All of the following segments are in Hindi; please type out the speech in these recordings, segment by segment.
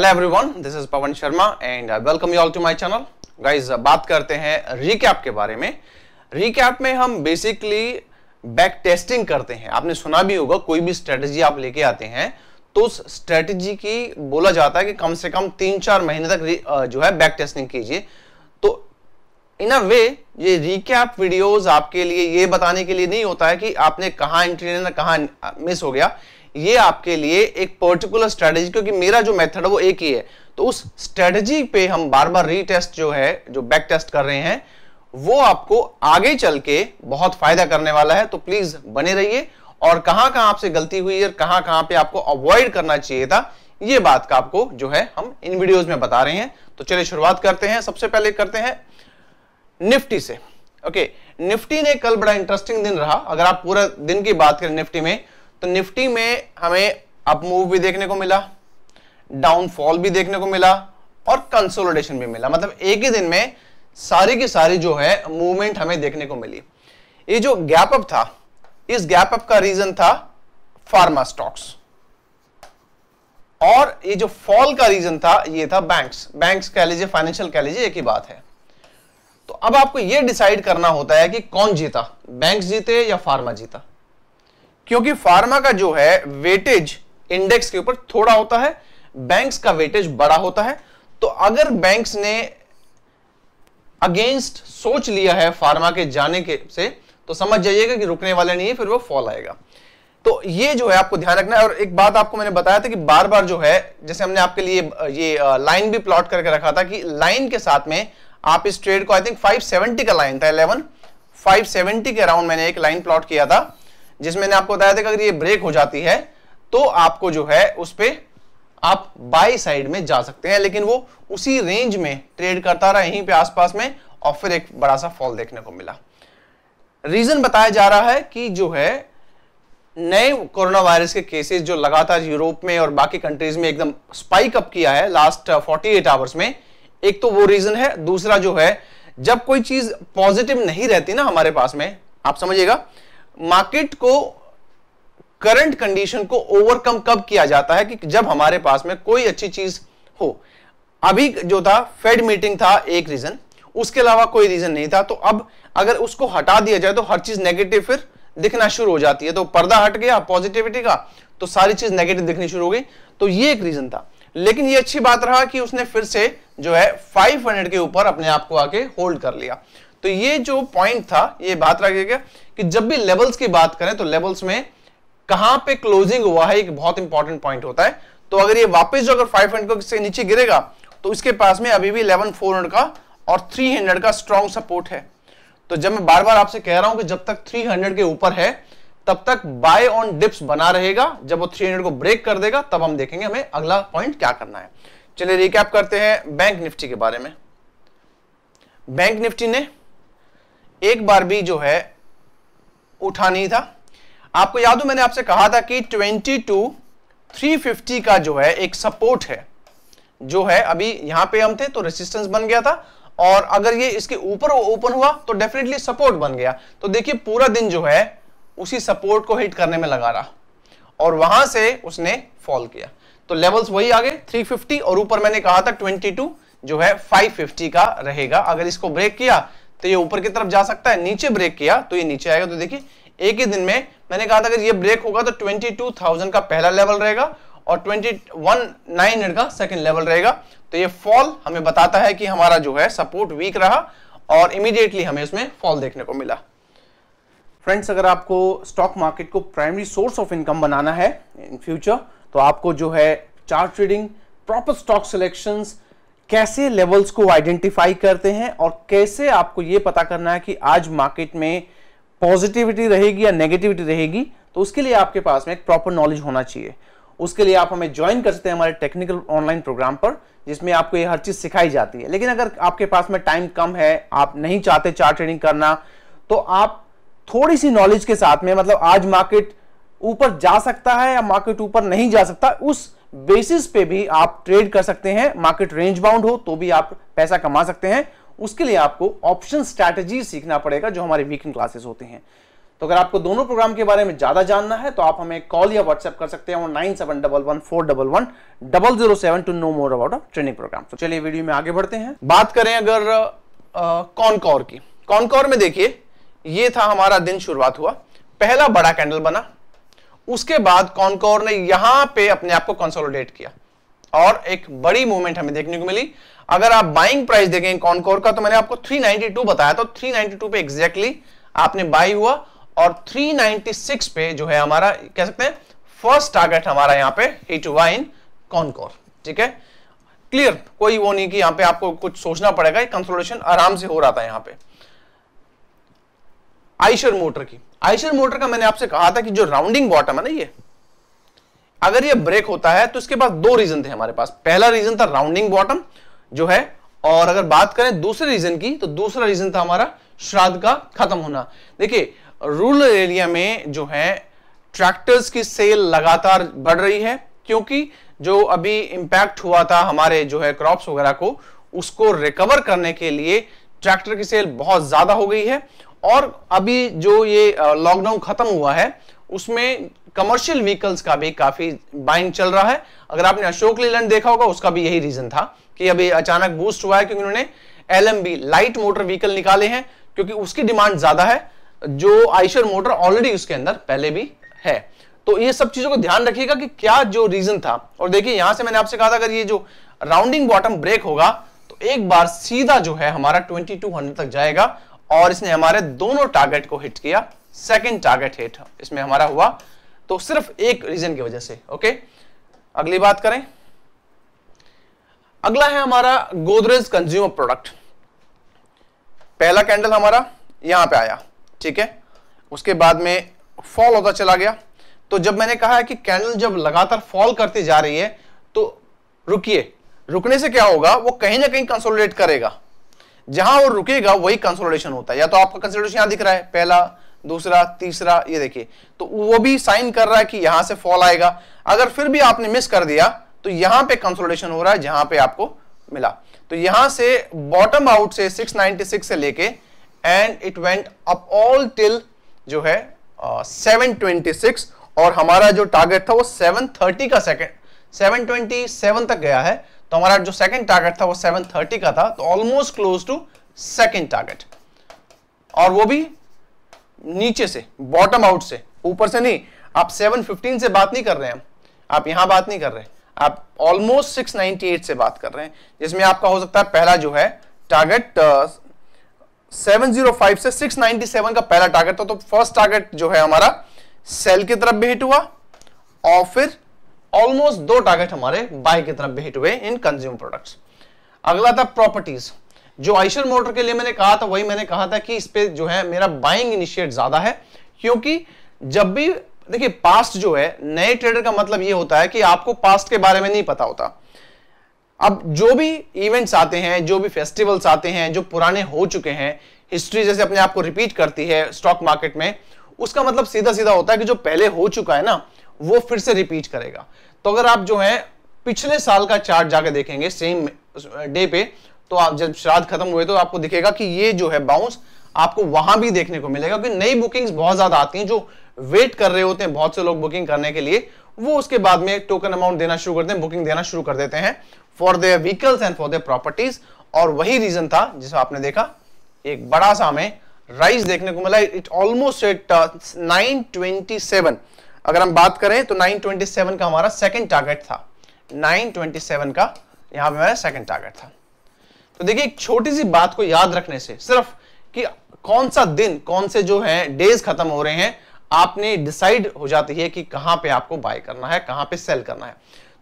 hello everyone this is Pawan Sharma and I welcome you all to my channel guys बात करते हैं रीकैप के बारे में रीकैप में हम बेसिकली बैक टेस्टिंग करते हैं आपने सुना भी होगा कोई भी स्ट्रेटजी आप लेके आते हैं तो उस स्ट्रेटजी की बोला जाता है कि कम से कम तीन चार महीने तक जो है बैक टेस्टिंग कीजिए तो इन अ वे ये रिकैप वीडियोज आपके लिए ये बताने के लिए नहीं होता है कि आपने कहाँ एंट्री लेना कहाँ मिस हो गया ये आपके लिए एक पर्टिकुलर स्ट्रेटेजी क्योंकि मेरा जो मेथड है वो एक ही है तो उस स्ट्रेटेजी पे हम बार बार रीटेस्ट जो है जो बैक टेस्ट कर रहे हैं वो आपको आगे चल के बहुत फायदा करने वाला है तो प्लीज बने रहिए और कहां कहां आपसे गलती हुई और कहां कहां पे आपको अवॉइड करना चाहिए था ये बात का आपको जो है हम इन वीडियोस में बता रहे हैं तो चलिए शुरुआत करते हैं सबसे पहले करते हैं निफ्टी से ओके निफ्टी ने कल बड़ा इंटरेस्टिंग दिन रहा अगर आप पूरा दिन की बात करें निफ्टी में तो निफ्टी में हमें अप मूव भी देखने को मिला डाउनफॉल भी देखने को मिला और कंसोलिडेशन भी मिला मतलब एक ही दिन में सारी की सारी जो है मूवमेंट हमें देखने को मिली ये जो गैप अप था इस गैप अप का रीजन था फार्मा स्टॉक्स और ये जो फॉल का रीजन था ये था बैंक्स बैंक्स कह लीजिए फाइनेंशियल कह लीजिए एक ही बात है तो अब आपको ये डिसाइड करना होता है कि कौन जीता बैंक्स जीते या फार्मा जीता क्योंकि फार्मा का जो है वेटेज इंडेक्स के ऊपर थोड़ा होता है बैंक्स का वेटेज बड़ा होता है तो अगर बैंक्स ने अगेंस्ट सोच लिया है फार्मा के जाने के से तो समझ जाइएगा कि रुकने वाला नहीं है फिर वो फॉल आएगा तो ये जो है आपको ध्यान रखना है और एक बात आपको मैंने बताया था कि बार बार जो है जैसे हमने आपके लिए ये लाइन भी प्लॉट करके रखा था कि लाइन के साथ में आप इस ट्रेड को आई थिंक 570 का लाइन था 11 570 के अराउंड मैंने एक लाइन प्लॉट किया था जिसमें मैंने आपको बताया था कि अगर ये ब्रेक हो जाती है तो आपको जो है उस पर आप बाई साइड में जा सकते हैं लेकिन वो उसी रेंज में ट्रेड करता रहा यहीं पे आसपास में और फिर एक बड़ा सा फॉल देखने को मिला रीजन बताया जा रहा है कि जो है नए कोरोना वायरस के केसेस जो लगातार यूरोप में और बाकी कंट्रीज में एकदम स्पाइक अप किया है लास्ट 48 आवर्स में एक तो वो रीजन है दूसरा जो है जब कोई चीज पॉजिटिव नहीं रहती ना हमारे पास में आप समझिएगा मार्केट को करंट कंडीशन को ओवरकम कब किया जाता है कि जब हमारे पास में कोई अच्छी चीज हो अभी जो था फेड मीटिंग था एक रीजन उसके अलावा कोई रीजन नहीं था तो अब अगर उसको हटा दिया जाए तो हर चीज नेगेटिव फिर दिखना शुरू हो जाती है तो पर्दा हट गया पॉजिटिविटी का तो सारी चीज नेगेटिव दिखनी शुरू हो गई तो ये एक रीजन था लेकिन ये अच्छी बात रहा कि उसने फिर से जो है 500 के ऊपर अपने आप को आके होल्ड कर लिया तो ये जो पॉइंट था ये बात रखेगा कि जब भी लेवल्स की बात करें तो लेवल्स में कहां पे क्लोजिंग हुआ है एक बहुत इंपॉर्टेंट पॉइंट होता है तो अगर ये वापस जो अगर 500 को से नीचे गिरेगा तो इसके पास में अभी भी 11400 का और 300 का स्ट्रॉन्ग सपोर्ट है तो जब मैं बार बार आपसे कह रहा हूं कि जब तक 300 के ऊपर है तब तक बाय ऑन डिप्स बना रहेगा जब वो 300 को ब्रेक कर देगा तब हम देखेंगे हमें अगला पॉइंट क्या करना है चलिए रिकैप करते हैं बैंक निफ्टी के बारे में बैंक निफ्टी ने एक बार भी जो है उठा नहीं था आपको याद हो मैंने आपसे कहा था कि 22 350 का जो है एक सपोर्ट है जो है अभी यहां पे हम थे तो रेसिस्टेंस बन गया था और अगर ये इसके ऊपर ओपन हुआ तो डेफिनेटली सपोर्ट बन गया तो देखिए पूरा दिन जो है उसी सपोर्ट को हिट करने में लगा रहा और वहां से उसने फॉल किया तो लेवल्स वही आ गए 350 और ऊपर मैंने कहा था 22 जो है 550 का रहेगा अगर इसको ब्रेक किया तो ये ऊपर की तरफ जा सकता है नीचे ब्रेक किया तो ये नीचे आएगा तो देखिए एक ही दिन में मैंने कहा था कि ये ब्रेक होगा तो 22,000 का पहला लेवल रहेगा और 21,900 का सेकंड लेवल रहेगा तो ये फॉल हमें बताता है कि हमारा जो है सपोर्ट वीक रहा और इमीडिएटली हमें उसमें फॉल देखने को मिला फ्रेंड्स अगर आपको स्टॉक मार्केट को प्राइमरी सोर्स ऑफ इनकम बनाना है इन फ्यूचर तो आपको जो है chart trading proper stock selections कैसे लेवल्स को आइडेंटिफाई करते हैं और कैसे आपको ये पता करना है कि आज मार्केट में पॉजिटिविटी रहेगी या नेगेटिविटी रहेगी तो उसके लिए आपके पास में एक प्रॉपर नॉलेज होना चाहिए उसके लिए आप हमें ज्वाइन कर सकते हैं हमारे टेक्निकल ऑनलाइन प्रोग्राम पर जिसमें आपको ये हर चीज़ सिखाई जाती है लेकिन अगर आपके पास में टाइम कम है आप नहीं चाहते चार्ट ट्रेडिंग करना तो आप थोड़ी सी नॉलेज के साथ में मतलब आज मार्केट ऊपर जा सकता है या मार्केट ऊपर नहीं जा सकता उस बेसिस पे भी आप ट्रेड कर सकते हैं मार्केट रेंज बाउंड हो तो भी आप पैसा कमा सकते हैं उसके लिए आपको ऑप्शन स्ट्रैटेजी सीखना पड़ेगा जो हमारे वीकेंड क्लासेस होते हैं तो अगर आपको दोनों प्रोग्राम के बारे में ज्यादा जानना है तो आप हमें कॉल या व्हाट्सएप कर सकते हैं nine seven double one four double one double zero seven two know more about training program तो चलिए वीडियो में आगे बढ़ते हैं बात करें अगर कॉनकॉर की कॉनकॉर में देखिए ये था हमारा दिन शुरुआत हुआ पहला बड़ा कैंडल बना उसके बाद कॉनकोर ने यहां पे अपने आप को कंसोलिडेट किया और एक बड़ी मूवमेंट हमें देखने को मिली अगर आप बाइंग प्राइस देखें कॉनकोर का तो मैंने आपको 392 बताया तो 392 पे एग्जैक्टली exactly आपने बाई हुआ और 396 पे जो है हमारा कह सकते हैं फर्स्ट टारगेट हमारा यहां पे हिट हुआ इन कॉनकोर ठीक है क्लियर कोई वो नहीं कि यहां पे आपको कुछ सोचना पड़ेगा कंसोलिडेशन आराम से हो रहा था यहां पर आइशर मोटर की आइशर मोटर का मैंने आपसे कहा था कि जो राउंडिंग बॉटम है ना ये अगर ये ब्रेक होता है तो इसके पास दो रीजन थे हमारे पास पहला रीजन था राउंडिंग बॉटम जो है और अगर बात करें दूसरे रीजन की तो दूसरा रीजन था हमारा श्राद्ध का खत्म होना देखिए रूरल एरिया में जो है ट्रैक्टर्स की सेल लगातार बढ़ रही है क्योंकि जो अभी इम्पैक्ट हुआ था हमारे जो है क्रॉप्स वगैरह को उसको रिकवर करने के लिए ट्रैक्टर की सेल बहुत ज्यादा हो गई है और अभी जो ये लॉकडाउन खत्म हुआ है उसमें कमर्शियल व्हीकल्स का भी काफी बाइंग चल रहा है अगर आपने अशोक लेलैंड देखा होगा उसका भी यही रीजन था कि अभी अचानक बूस्ट हुआ है क्योंकि उन्होंने एल लाइट मोटर व्हीकल निकाले हैं क्योंकि उसकी डिमांड ज्यादा है जो आइशर मोटर ऑलरेडी उसके अंदर पहले भी है तो ये सब चीजों को ध्यान रखिएगा कि क्या जो रीजन था और देखिए यहां से मैंने आपसे कहा था अगर ये जो राउंडिंग बॉटम ब्रेक होगा तो एक बार सीधा जो है हमारा 2200 तक जाएगा और इसने हमारे दोनों टारगेट को हिट किया सेकंड टारगेट हिट इसमें हमारा हुआ तो सिर्फ एक रीजन की वजह से ओके अगली बात करें अगला है हमारा गोदरेज कंज्यूमर प्रोडक्ट पहला कैंडल हमारा यहां पे आया ठीक है उसके बाद में फॉल होता चला गया तो जब मैंने कहा है कि कैंडल जब लगातार फॉल करती जा रही है तो रुकिए रुकने से क्या होगा वो कहीं ना कहीं कंसोलिडेट करेगा जहां वो रुकेगा वही कंसोलिडेशन होता है या तो आपका कंसोलिडेशन यहां दिख रहा है पहला दूसरा तीसरा ये देखिए तो वो भी साइन कर रहा है कि यहां से फॉल आएगा अगर फिर भी आपने मिस कर दिया तो यहां पे कंसोलिडेशन हो रहा है जहां पे आपको मिला तो यहां से बॉटम आउट से 696 से लेके and it went up all till जो है सेवन ट्वेंटी सिक्स और हमारा जो टारगेट था वो सेवन थर्टी का सेकेंड सेवन ट्वेंटी सेवन तक गया है तो हमारा जो सेकंड टारगेट था वो 730 का था तो almost close to second target और वो भी नीचे से बॉटम आउट से ऊपर से नहीं आप 715 से बात नहीं कर रहे हैं आप यहां बात नहीं कर रहे आप ऑलमोस्ट 698 से बात कर रहे हैं जिसमें आपका हो सकता है पहला जो है टारगेट सेवन जीरो से सिक्स का पहला टारगेट था तो फर्स्ट टारगेट जो है हमारा सेल की तरफ भी हिट हुआ और फिर ऑलमोस्ट दो टारगेट हमारे बाय की तरफ भी हिट हुए इन कंज्यूमर प्रोडक्ट्स अगला था प्रॉपर्टीज जो आइशर मोटर के लिए मैंने कहा था वही मैंने कहा था कि इस पर जो है मेरा बाइंग इनिशिएट ज्यादा है क्योंकि जब भी देखिए पास्ट जो है नए ट्रेडर का मतलब ये होता है कि आपको पास्ट के बारे में नहीं पता होता अब जो भी इवेंट्स आते हैं जो भी फेस्टिवल्स आते हैं जो पुराने हो चुके हैं हिस्ट्री जैसे अपने आप को रिपीट करती है स्टॉक मार्केट में उसका मतलब सीधा सीधा होता है कि जो पहले हो चुका है ना वो फिर से रिपीट करेगा तो अगर आप जो है पिछले साल का चार्ट जाके देखेंगे सेम डे uh, पे तो आप जब श्राद्ध खत्म हुए तो आपको दिखेगा कि ये जो है बाउंस आपको वहां भी देखने को मिलेगा क्योंकि नई बुकिंग्स बहुत ज्यादा आती हैं जो वेट कर रहे होते हैं बहुत से लोग बुकिंग करने के लिए वो उसके बाद में टोकन अमाउंट देना शुरू करते हैं बुकिंग देना शुरू कर देते हैं for their vehicles and for their properties और वही रीजन था जिसे आपने देखा एक बड़ा सा हमें राइज देखने को मिला it almost eight nine twenty seven अगर हम बात करें तो 927 का हमारा सेकंड टारगेट था 927 का यहां पे हमारा सेकंड टारगेट था तो देखिए एक छोटी सी बात को याद रखने से सिर्फ कि कौन सा दिन कौन से जो है डेज खत्म हो रहे हैं आपने डिसाइड हो जाती है कि कहां पे आपको बाय करना है कहां पे सेल करना है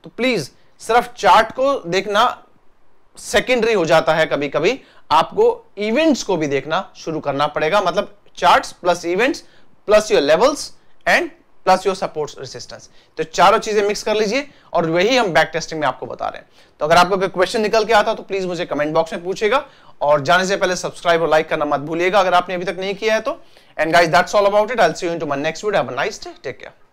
तो प्लीज सिर्फ चार्ट को देखना सेकेंडरी हो जाता है कभी कभी आपको इवेंट्स को भी देखना शुरू करना पड़ेगा मतलब charts plus events plus your levels and plus your support resistance तो चारों चीजें मिक्स कर लीजिए और वही हम बैक टेस्टिंग में आपको बता रहे हैं तो अगर आपको कोई क्वेश्चन निकल के आता तो प्लीज मुझे कमेंट बॉक्स में पूछेगा और जाने से पहले सब्सक्राइब और लाइक करना मत भूलिएगा अगर आपने अभी तक नहीं किया है तो and guys that's all about it I see you in to my next video nice take care